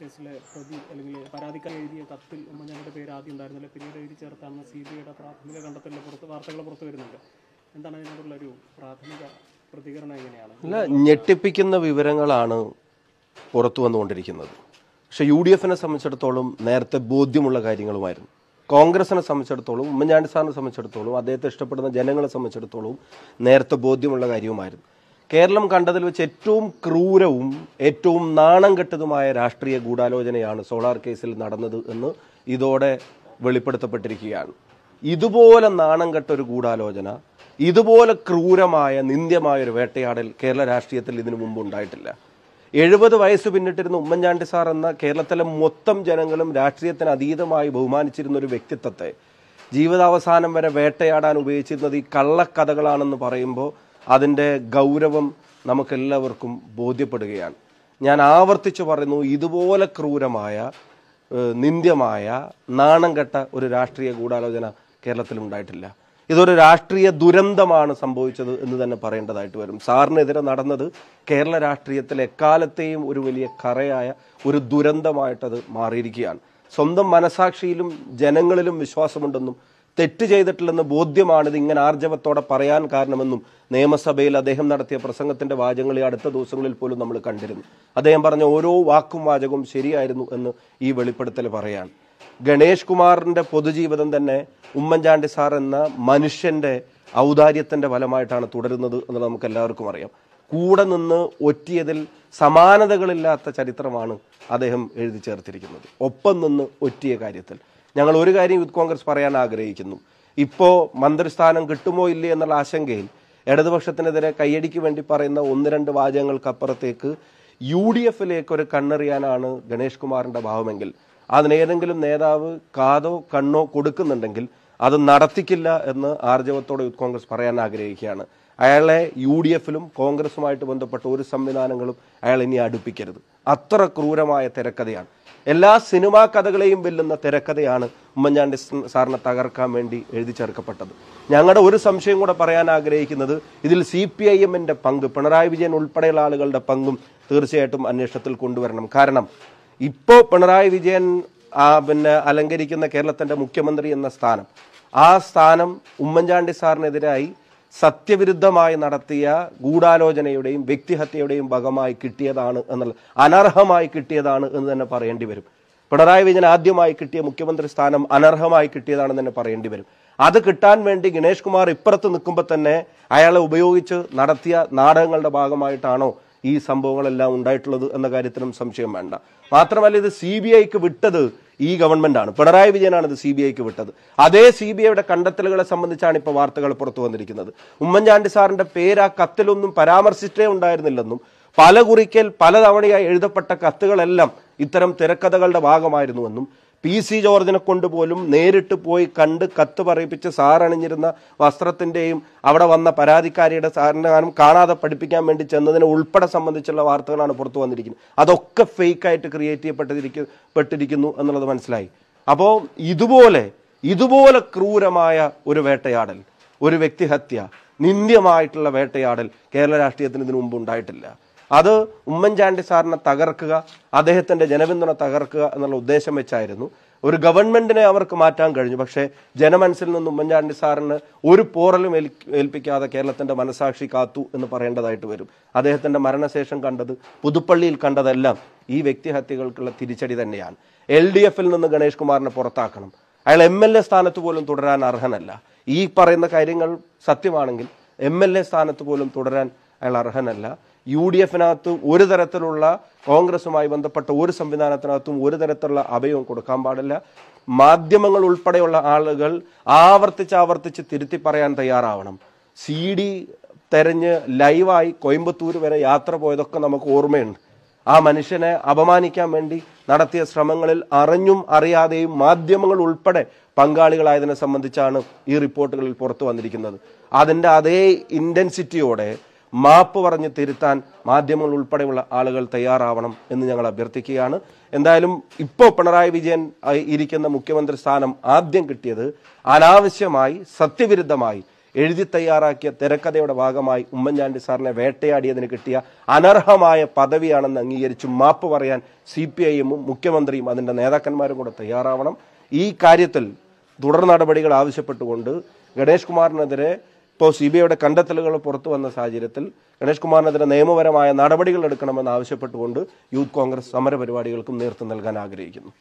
കേസിലെ പ്രതി അല്ലെങ്കിൽ പരാതിക്കാരൻ എഴുതിയ കത്തിൽ ഉമ്മൻചാണ്ടിയുടെ പേര് ആദ്യം ഉണ്ടായിരുന്നില്ല പിന്നീട് എഴുതി ചേർത്താണ് സി ബി ഐയുടെ പ്രാഥമിക കണ്ടെത്തലിൻ്റെ പുറത്ത് വാർത്തകൾ പുറത്ത് വരുന്നുണ്ട് എന്താണ് അതിനോടുള്ള ഒരു പ്രാഥമിക പ്രതികരണം എങ്ങനെയാണ് അല്ല ഞെട്ടിപ്പിക്കുന്ന വിവരങ്ങളാണ് പുറത്തു വന്നുകൊണ്ടിരിക്കുന്നത് പക്ഷേ യു ഡി എഫിനെ സംബന്ധിച്ചിടത്തോളം നേരത്തെ ബോധ്യമുള്ള കാര്യങ്ങളുമായിരുന്നു കോൺഗ്രസിനെ സംബന്ധിച്ചിടത്തോളം ഉമ്മൻചാണ്ടി സാറിനെ സംബന്ധിച്ചിടത്തോളം അദ്ദേഹത്തെ ഇഷ്ടപ്പെടുന്ന ജനങ്ങളെ സംബന്ധിച്ചിടത്തോളം നേരത്തെ ബോധ്യമുള്ള കാര്യവുമായിരുന്നു കേരളം കണ്ടതിൽ വെച്ച് ഏറ്റവും ക്രൂരവും ഏറ്റവും നാണം കെട്ടതുമായ രാഷ്ട്രീയ ഗൂഢാലോചനയാണ് സോളാർ കേസിൽ നടന്നത് എന്ന് ഇതോടെ വെളിപ്പെടുത്തപ്പെട്ടിരിക്കുകയാണ് ഇതുപോലെ നാണം കെട്ട ഒരു ഗൂഢാലോചന ഇതുപോലെ ക്രൂരമായ നിന്ദ്യമായ ഒരു വേട്ടയാടൽ കേരള രാഷ്ട്രീയത്തിൽ ഇതിനു മുമ്പ് ഉണ്ടായിട്ടില്ല എഴുപത് വയസ്സ് പിന്നിട്ടിരുന്ന ഉമ്മൻചാണ്ടി സാർ എന്ന കേരളത്തിലെ മൊത്തം ജനങ്ങളും രാഷ്ട്രീയത്തിന് അതീതമായി ബഹുമാനിച്ചിരുന്ന ഒരു വ്യക്തിത്വത്തെ ജീവിതാവസാനം വരെ വേട്ടയാടാൻ ഉപയോഗിച്ചിരുന്നത് ഈ കള്ളക്കഥകളാണെന്ന് പറയുമ്പോൾ അതിൻ്റെ ഗൗരവം നമുക്കെല്ലാവർക്കും ബോധ്യപ്പെടുകയാണ് ഞാൻ ആവർത്തിച്ച് പറയുന്നു ഇതുപോലെ ക്രൂരമായ നിന്ദ്യമായ നാണം കെട്ട ഒരു രാഷ്ട്രീയ ഗൂഢാലോചന കേരളത്തിൽ ഉണ്ടായിട്ടില്ല ഇതൊരു രാഷ്ട്രീയ ദുരന്തമാണ് സംഭവിച്ചത് എന്ന് തന്നെ പറയേണ്ടതായിട്ട് വരും സാറിനെതിരെ നടന്നത് കേരള രാഷ്ട്രീയത്തിൽ എക്കാലത്തെയും ഒരു വലിയ കറയായ ഒരു ദുരന്തമായിട്ടത് മാറിയിരിക്കുകയാണ് സ്വന്തം മനസാക്ഷിയിലും ജനങ്ങളിലും വിശ്വാസമുണ്ടെന്നും തെറ്റ് ചെയ്തിട്ടില്ലെന്ന ഇത് ഇങ്ങനെ ആർജവത്തോടെ പറയാൻ കാരണമെന്നും നിയമസഭയിൽ അദ്ദേഹം നടത്തിയ പ്രസംഗത്തിന്റെ വാചകങ്ങളിൽ അടുത്ത ദിവസങ്ങളിൽ പോലും നമ്മൾ കണ്ടിരുന്നു അദ്ദേഹം പറഞ്ഞ ഓരോ വാക്കും വാചകവും ശരിയായിരുന്നു എന്ന് ഈ വെളിപ്പെടുത്തൽ പറയാണ് ഗണേഷ് കുമാറിന്റെ പൊതുജീവിതം തന്നെ ഉമ്മൻചാണ്ടി സാർ എന്ന മനുഷ്യന്റെ ഔദാര്യത്തിന്റെ ഫലമായിട്ടാണ് തുടരുന്നത് എന്ന് നമുക്ക് എല്ലാവർക്കും അറിയാം കൂടെ നിന്ന് ഒറ്റിയതിൽ സമാനതകളില്ലാത്ത ചരിത്രമാണ് അദ്ദേഹം എഴുതി ചേർത്തിരിക്കുന്നത് ഒപ്പം നിന്ന് ഒറ്റിയ കാര്യത്തിൽ ഞങ്ങൾ ഒരു കാര്യം യൂത്ത് കോൺഗ്രസ് പറയാൻ ആഗ്രഹിക്കുന്നു ഇപ്പോൾ മന്ത്രിസ്ഥാനം കിട്ടുമോ ഇല്ലേ എന്നുള്ള ആശങ്കയിൽ ഇടതുപക്ഷത്തിനെതിരെ കയ്യടിക്ക് വേണ്ടി പറയുന്ന ഒന്ന് രണ്ട് വാചകങ്ങൾക്കപ്പുറത്തേക്ക് യു ഡി എഫിലേക്ക് ഒരു കണ്ണെറിയാനാണ് ഗണേഷ് കുമാറിന്റെ ഭാവമെങ്കിൽ അതിനേതെങ്കിലും നേതാവ് കാതോ കണ്ണോ കൊടുക്കുന്നുണ്ടെങ്കിൽ അത് നടത്തിക്കില്ല എന്ന് ആർജവത്തോടെ യൂത്ത് കോൺഗ്രസ് പറയാൻ ആഗ്രഹിക്കുകയാണ് അയാളെ യു ഡി എഫിലും കോൺഗ്രസുമായിട്ട് ബന്ധപ്പെട്ട ഒരു സംവിധാനങ്ങളും അയാൾ ഇനി അടുപ്പിക്കരുത് അത്ര ക്രൂരമായ തിരക്കഥയാണ് എല്ലാ സിനിമാ കഥകളെയും വെല്ലുന്ന തിരക്കഥയാണ് ഉമ്മൻചാണ്ടി സാറിനെ തകർക്കാൻ വേണ്ടി എഴുതി ചേർക്കപ്പെട്ടത് ഞങ്ങളുടെ ഒരു സംശയം കൂടെ പറയാൻ ആഗ്രഹിക്കുന്നത് ഇതിൽ സി പി ഐ എമ്മിൻ്റെ പങ്ക് പിണറായി വിജയൻ ഉൾപ്പെടെയുള്ള ആളുകളുടെ പങ്കും തീർച്ചയായിട്ടും അന്വേഷണത്തിൽ കൊണ്ടുവരണം കാരണം ഇപ്പോൾ പിണറായി വിജയൻ ആ പിന്നെ അലങ്കരിക്കുന്ന കേരളത്തിൻ്റെ മുഖ്യമന്ത്രി എന്ന സ്ഥാനം ആ സ്ഥാനം ഉമ്മൻചാണ്ടി സാറിനെതിരായി സത്യവിരുദ്ധമായി നടത്തിയ ഗൂഢാലോചനയുടെയും വ്യക്തിഹത്യയുടെയും ഭാഗമായി കിട്ടിയതാണ് എന്നുള്ള അനർഹമായി കിട്ടിയതാണ് എന്ന് തന്നെ പറയേണ്ടി വരും പിണറായി വിജയൻ ആദ്യമായി കിട്ടിയ മുഖ്യമന്ത്രി സ്ഥാനം അനർഹമായി കിട്ടിയതാണെന്ന് തന്നെ പറയേണ്ടി വരും അത് കിട്ടാൻ വേണ്ടി ഗണേഷ് കുമാർ ഇപ്പുറത്ത് നിൽക്കുമ്പോൾ തന്നെ അയാളെ ഉപയോഗിച്ച് നടത്തിയ നാടകങ്ങളുടെ ഭാഗമായിട്ടാണോ ഈ സംഭവങ്ങളെല്ലാം ഉണ്ടായിട്ടുള്ളത് എന്ന കാര്യത്തിനും സംശയം വേണ്ട മാത്രമല്ല ഇത് സി ബി ഐക്ക് വിട്ടത് ഈ ഗവൺമെന്റാണ് പിണറായി വിജയനാണ് ഇത് സി ബി ഐക്ക് വിട്ടത് അതേ സി ബി ഐയുടെ കണ്ടെത്തലുകളെ സംബന്ധിച്ചാണ് ഇപ്പോൾ വാർത്തകൾ പുറത്തു വന്നിരിക്കുന്നത് ഉമ്മൻചാണ്ടി സാറിന്റെ പേര് ആ കത്തിലൊന്നും പരാമർശിച്ചിട്ടേ ഉണ്ടായിരുന്നില്ലെന്നും പല കുറിക്കൽ പലതവണയായി എഴുതപ്പെട്ട കത്തുകളെല്ലാം ഇത്തരം തിരക്കഥകളുടെ ഭാഗമായിരുന്നുവെന്നും പി സി ജോർജിനെ കൊണ്ട് പോലും നേരിട്ട് പോയി കണ്ട് കത്ത് പറയിപ്പിച്ച് സാറണിഞ്ഞിരുന്ന വസ്ത്രത്തിൻ്റെയും അവിടെ വന്ന പരാതിക്കാരിയുടെ സാറിനും കാണാതെ പഠിപ്പിക്കാൻ വേണ്ടി ചെന്നതിനെ ഉൾപ്പെടെ സംബന്ധിച്ചുള്ള വാർത്തകളാണ് പുറത്തു വന്നിരിക്കുന്നത് അതൊക്കെ ഫേക്കായിട്ട് ക്രിയേറ്റ് പെട്ടിരിക്കുന്നു എന്നുള്ളത് മനസ്സിലായി അപ്പോൾ ഇതുപോലെ ഇതുപോലെ ക്രൂരമായ ഒരു വേട്ടയാടൽ ഒരു വ്യക്തിഹത്യ നിന്ദ്യമായിട്ടുള്ള വേട്ടയാടൽ കേരള രാഷ്ട്രീയത്തിന് ഇതിനു മുമ്പ് ഉണ്ടായിട്ടില്ല അത് ഉമ്മൻചാണ്ടി സാറിനെ തകർക്കുക അദ്ദേഹത്തിൻ്റെ ജനപിന്തുണ തകർക്കുക എന്നുള്ള ഉദ്ദേശം വെച്ചായിരുന്നു ഒരു ഗവൺമെന്റിനെ അവർക്ക് മാറ്റാൻ കഴിഞ്ഞു പക്ഷേ ജനമനസ്സിൽ നിന്ന് ഉമ്മൻചാണ്ടി സാറിന് ഒരു പോറലും ഏൽപ്പിക്കാതെ കേരളത്തിന്റെ മനസാക്ഷി കാത്തു എന്ന് പറയേണ്ടതായിട്ട് വരും അദ്ദേഹത്തിന്റെ മരണശേഷം കണ്ടത് പുതുപ്പള്ളിയിൽ കണ്ടതെല്ലാം ഈ വ്യക്തിഹത്യകൾക്കുള്ള തിരിച്ചടി തന്നെയാണ് എൽ ഡി എഫിൽ നിന്ന് ഗണേഷ് കുമാറിനെ പുറത്താക്കണം അയാൾ എം എൽ എ സ്ഥാനത്ത് പോലും തുടരാൻ അർഹനല്ല ഈ പറയുന്ന കാര്യങ്ങൾ സത്യമാണെങ്കിൽ എം എൽ എ സ്ഥാനത്ത് പോലും തുടരാൻ അയാൾ അർഹനല്ല യു ഡി എഫിനകത്ത് ഒരു തരത്തിലുള്ള കോൺഗ്രസുമായി ബന്ധപ്പെട്ട ഒരു സംവിധാനത്തിനകത്തും ഒരു തരത്തിലുള്ള അഭയവും കൊടുക്കാൻ പാടില്ല മാധ്യമങ്ങൾ ഉൾപ്പെടെയുള്ള ആളുകൾ ആവർത്തിച്ച് ആവർത്തിച്ച് തിരുത്തി പറയാൻ തയ്യാറാവണം സി ഡി തെരഞ്ഞ് ലൈവായി കോയമ്പത്തൂർ വരെ യാത്ര പോയതൊക്കെ നമുക്ക് ഓർമ്മയുണ്ട് ആ മനുഷ്യനെ അപമാനിക്കാൻ വേണ്ടി നടത്തിയ ശ്രമങ്ങളിൽ അറിഞ്ഞും അറിയാതെയും മാധ്യമങ്ങൾ ഉൾപ്പെടെ പങ്കാളികളായതിനെ സംബന്ധിച്ചാണ് ഈ റിപ്പോർട്ടുകളിൽ പുറത്തു വന്നിരിക്കുന്നത് അതിൻ്റെ അതേ ഇൻറ്റൻസിറ്റിയോടെ മാപ്പ് പറഞ്ഞ് തിരുത്താൻ മാധ്യമങ്ങൾ ഉൾപ്പെടെയുള്ള ആളുകൾ തയ്യാറാവണം എന്ന് ഞങ്ങൾ അഭ്യർത്ഥിക്കുകയാണ് എന്തായാലും ഇപ്പോൾ പിണറായി വിജയൻ ഇരിക്കുന്ന മുഖ്യമന്ത്രി സ്ഥാനം ആദ്യം കിട്ടിയത് അനാവശ്യമായി സത്യവിരുദ്ധമായി എഴുതി തയ്യാറാക്കിയ തിരക്കഥയുടെ ഭാഗമായി ഉമ്മൻചാണ്ടി സാറിനെ വേട്ടയാടിയതിന് കിട്ടിയ അനർഹമായ പദവിയാണെന്ന് അംഗീകരിച്ച് മാപ്പ് പറയാൻ സി പി ഐഎമ്മും മുഖ്യമന്ത്രിയും അതിൻ്റെ നേതാക്കന്മാരും കൂടെ തയ്യാറാവണം ഈ കാര്യത്തിൽ തുടർ നടപടികൾ ആവശ്യപ്പെട്ടുകൊണ്ട് ഗണേഷ് കുമാറിനെതിരെ ഇപ്പോൾ സി ബി ഐയുടെ കണ്ടെത്തലുകൾ പുറത്തു വന്ന സാഹചര്യത്തിൽ ഗണേഷ് കുമാറിനെതിരെ നിയമപരമായ നടപടികൾ എടുക്കണമെന്ന് ആവശ്യപ്പെട്ടുകൊണ്ട് യൂത്ത് കോൺഗ്രസ് സമരപരിപാടികൾക്കും നേതൃത്വം നൽകാൻ ആഗ്രഹിക്കുന്നു